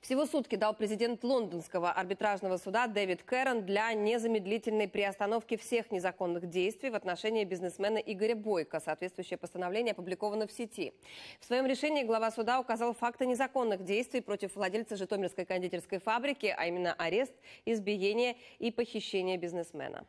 Всего сутки дал президент лондонского арбитражного суда Дэвид Кэррон для незамедлительной приостановки всех незаконных действий в отношении бизнесмена Игоря Бойко. Соответствующее постановление опубликовано в сети. В своем решении глава суда указал факты незаконных действий против владельца Житомирской кондитерской фабрики, а именно арест, избиение и похищение бизнесмена.